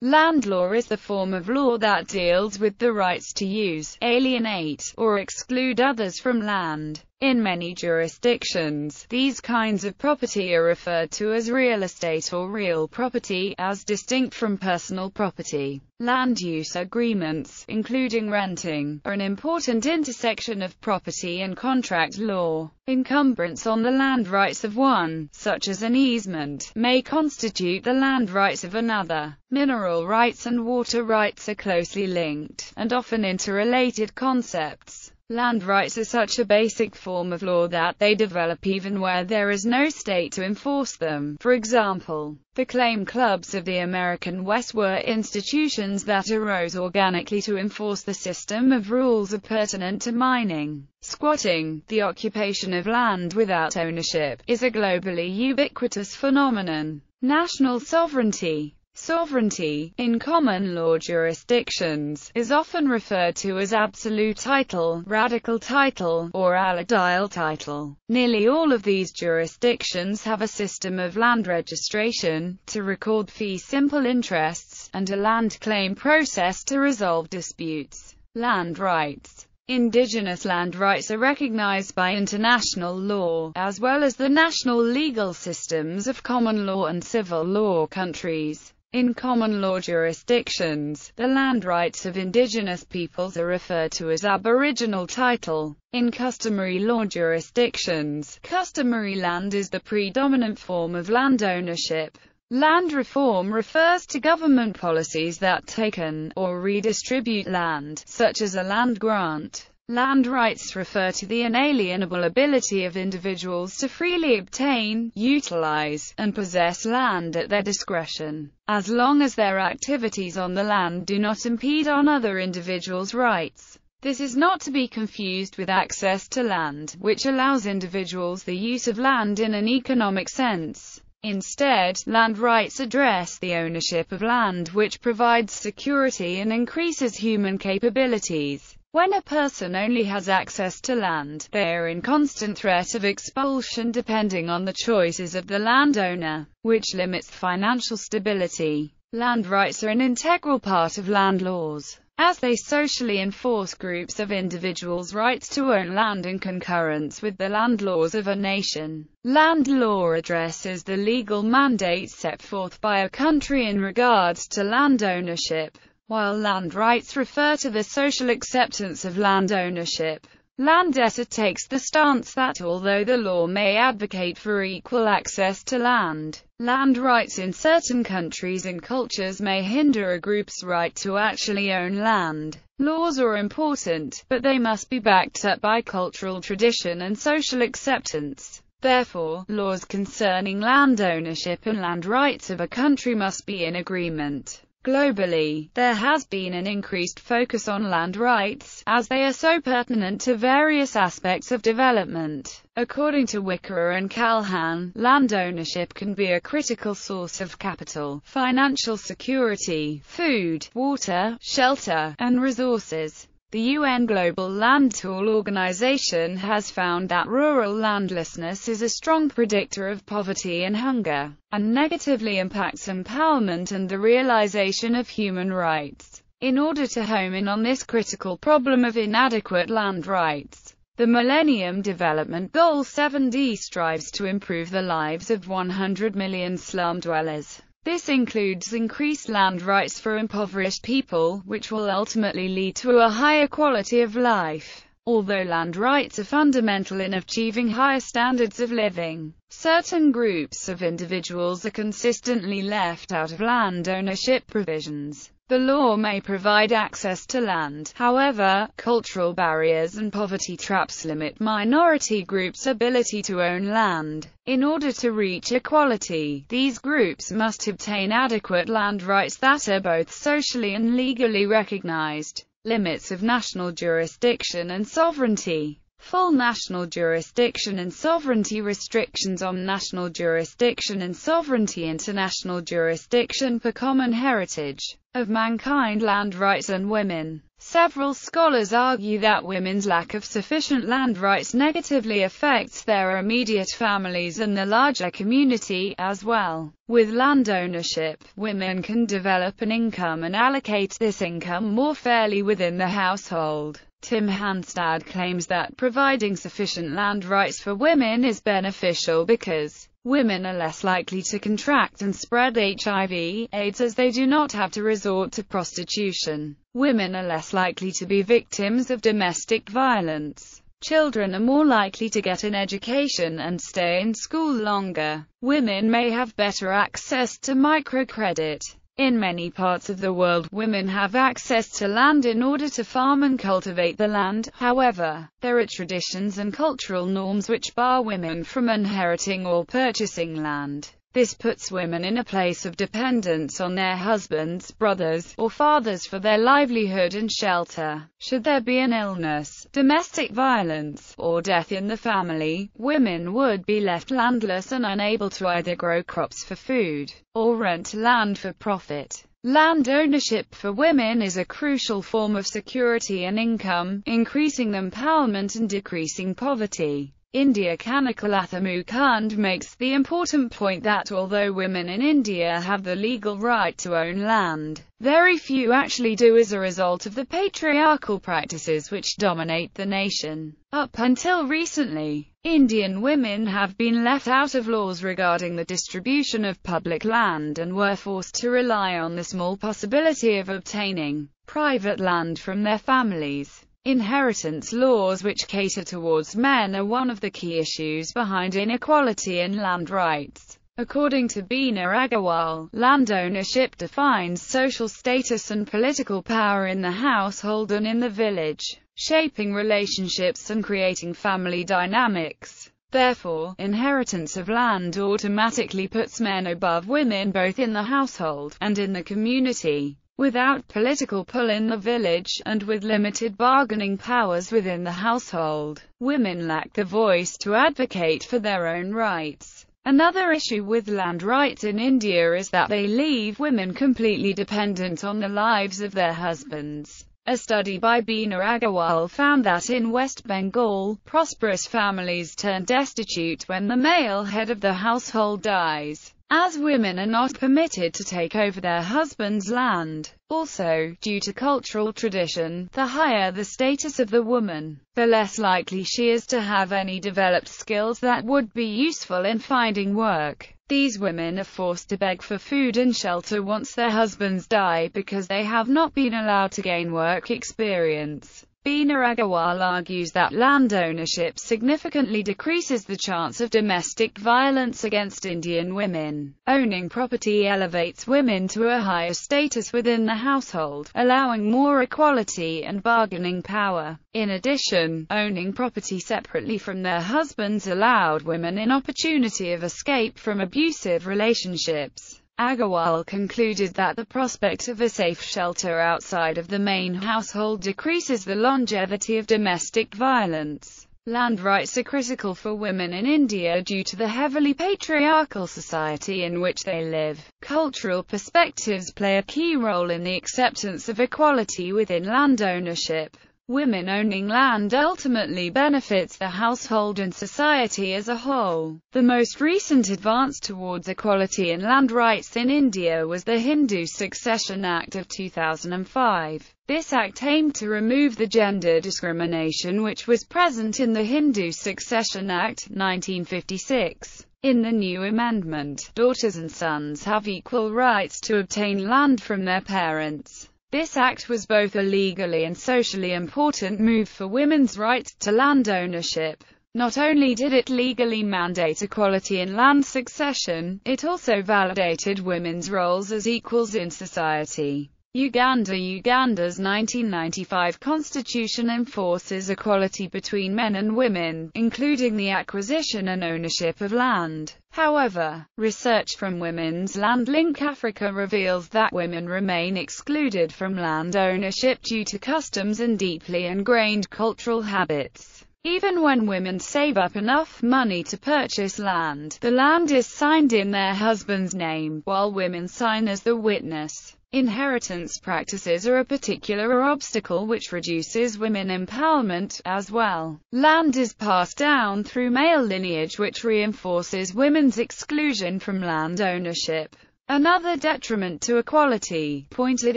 Land law is the form of law that deals with the rights to use, alienate, or exclude others from land. In many jurisdictions, these kinds of property are referred to as real estate or real property, as distinct from personal property. Land use agreements, including renting, are an important intersection of property and contract law. Encumbrance on the land rights of one, such as an easement, may constitute the land rights of another. Mineral rights and water rights are closely linked, and often interrelated concepts. Land rights are such a basic form of law that they develop even where there is no state to enforce them. For example, the claim clubs of the American West were institutions that arose organically to enforce the system of rules pertinent to mining. Squatting, the occupation of land without ownership, is a globally ubiquitous phenomenon. National sovereignty Sovereignty, in common law jurisdictions, is often referred to as absolute title, radical title, or alodial title. Nearly all of these jurisdictions have a system of land registration, to record fee simple interests, and a land claim process to resolve disputes. Land rights Indigenous land rights are recognized by international law, as well as the national legal systems of common law and civil law countries. In common law jurisdictions, the land rights of indigenous peoples are referred to as aboriginal title. In customary law jurisdictions, customary land is the predominant form of land ownership. Land reform refers to government policies that take or redistribute land, such as a land grant. Land rights refer to the inalienable ability of individuals to freely obtain, utilize, and possess land at their discretion, as long as their activities on the land do not impede on other individuals' rights. This is not to be confused with access to land, which allows individuals the use of land in an economic sense. Instead, land rights address the ownership of land which provides security and increases human capabilities. When a person only has access to land, they are in constant threat of expulsion depending on the choices of the landowner, which limits financial stability. Land rights are an integral part of land laws, as they socially enforce groups of individuals' rights to own land in concurrence with the land laws of a nation. Land law addresses the legal mandate set forth by a country in regards to land ownership. While land rights refer to the social acceptance of land ownership, Landeta takes the stance that although the law may advocate for equal access to land, land rights in certain countries and cultures may hinder a group's right to actually own land. Laws are important, but they must be backed up by cultural tradition and social acceptance. Therefore, laws concerning land ownership and land rights of a country must be in agreement. Globally, there has been an increased focus on land rights, as they are so pertinent to various aspects of development. According to Wicker and Calhan, land ownership can be a critical source of capital, financial security, food, water, shelter, and resources. The UN Global Land Tool organization has found that rural landlessness is a strong predictor of poverty and hunger, and negatively impacts empowerment and the realization of human rights. In order to home in on this critical problem of inadequate land rights, the Millennium Development Goal 7D strives to improve the lives of 100 million slum dwellers. This includes increased land rights for impoverished people, which will ultimately lead to a higher quality of life. Although land rights are fundamental in achieving higher standards of living, certain groups of individuals are consistently left out of land ownership provisions. The law may provide access to land, however, cultural barriers and poverty traps limit minority groups' ability to own land. In order to reach equality, these groups must obtain adequate land rights that are both socially and legally recognized limits of national jurisdiction and sovereignty full national jurisdiction and sovereignty restrictions on national jurisdiction and sovereignty international jurisdiction for common heritage of mankind land rights and women. Several scholars argue that women's lack of sufficient land rights negatively affects their immediate families and the larger community as well. With land ownership, women can develop an income and allocate this income more fairly within the household. Tim Hanstad claims that providing sufficient land rights for women is beneficial because women are less likely to contract and spread HIV, AIDS as they do not have to resort to prostitution. Women are less likely to be victims of domestic violence. Children are more likely to get an education and stay in school longer. Women may have better access to microcredit. In many parts of the world, women have access to land in order to farm and cultivate the land. However, there are traditions and cultural norms which bar women from inheriting or purchasing land. This puts women in a place of dependence on their husbands, brothers, or fathers for their livelihood and shelter. Should there be an illness, domestic violence, or death in the family, women would be left landless and unable to either grow crops for food, or rent land for profit. Land ownership for women is a crucial form of security and income, increasing empowerment and decreasing poverty. India Kanakalathamu Kund makes the important point that although women in India have the legal right to own land, very few actually do as a result of the patriarchal practices which dominate the nation. Up until recently, Indian women have been left out of laws regarding the distribution of public land and were forced to rely on the small possibility of obtaining private land from their families. Inheritance laws which cater towards men are one of the key issues behind inequality in land rights. According to Bina Agarwal, land ownership defines social status and political power in the household and in the village, shaping relationships and creating family dynamics. Therefore, inheritance of land automatically puts men above women both in the household and in the community. Without political pull in the village, and with limited bargaining powers within the household, women lack the voice to advocate for their own rights. Another issue with land rights in India is that they leave women completely dependent on the lives of their husbands. A study by Bina Agarwal found that in West Bengal, prosperous families turn destitute when the male head of the household dies as women are not permitted to take over their husband's land. Also, due to cultural tradition, the higher the status of the woman, the less likely she is to have any developed skills that would be useful in finding work. These women are forced to beg for food and shelter once their husbands die because they have not been allowed to gain work experience. Bina Agarwal argues that land ownership significantly decreases the chance of domestic violence against Indian women. Owning property elevates women to a higher status within the household, allowing more equality and bargaining power. In addition, owning property separately from their husbands allowed women an opportunity of escape from abusive relationships. Agarwal concluded that the prospect of a safe shelter outside of the main household decreases the longevity of domestic violence. Land rights are critical for women in India due to the heavily patriarchal society in which they live. Cultural perspectives play a key role in the acceptance of equality within land ownership. Women owning land ultimately benefits the household and society as a whole. The most recent advance towards equality in land rights in India was the Hindu Succession Act of 2005. This act aimed to remove the gender discrimination which was present in the Hindu Succession Act, 1956. In the new amendment, daughters and sons have equal rights to obtain land from their parents. This act was both a legally and socially important move for women's rights to land ownership. Not only did it legally mandate equality in land succession, it also validated women's roles as equals in society. Uganda Uganda's 1995 constitution enforces equality between men and women, including the acquisition and ownership of land. However, research from Women's Land Link Africa reveals that women remain excluded from land ownership due to customs and deeply ingrained cultural habits. Even when women save up enough money to purchase land, the land is signed in their husband's name, while women sign as the witness. Inheritance practices are a particular obstacle which reduces women empowerment, as well. Land is passed down through male lineage which reinforces women's exclusion from land ownership. Another detriment to equality, pointed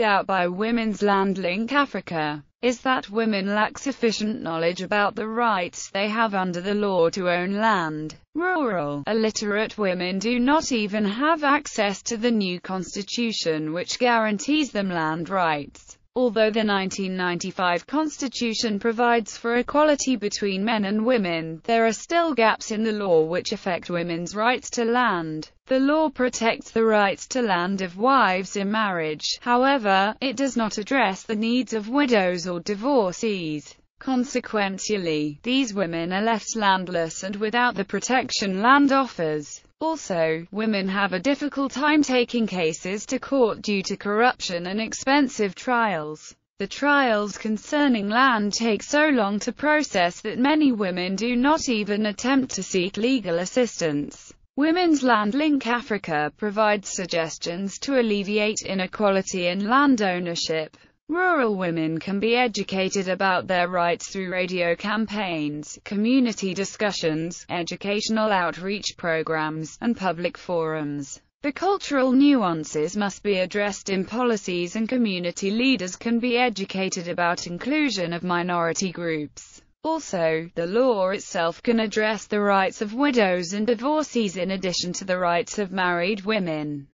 out by Women's Land Link Africa, is that women lack sufficient knowledge about the rights they have under the law to own land. Rural, illiterate women do not even have access to the new constitution which guarantees them land rights. Although the 1995 Constitution provides for equality between men and women, there are still gaps in the law which affect women's rights to land. The law protects the rights to land of wives in marriage, however, it does not address the needs of widows or divorcees. Consequently, these women are left landless and without the protection land offers. Also, women have a difficult time taking cases to court due to corruption and expensive trials. The trials concerning land take so long to process that many women do not even attempt to seek legal assistance. Women's Land Link Africa provides suggestions to alleviate inequality in land ownership. Rural women can be educated about their rights through radio campaigns, community discussions, educational outreach programs, and public forums. The cultural nuances must be addressed in policies and community leaders can be educated about inclusion of minority groups. Also, the law itself can address the rights of widows and divorcees in addition to the rights of married women.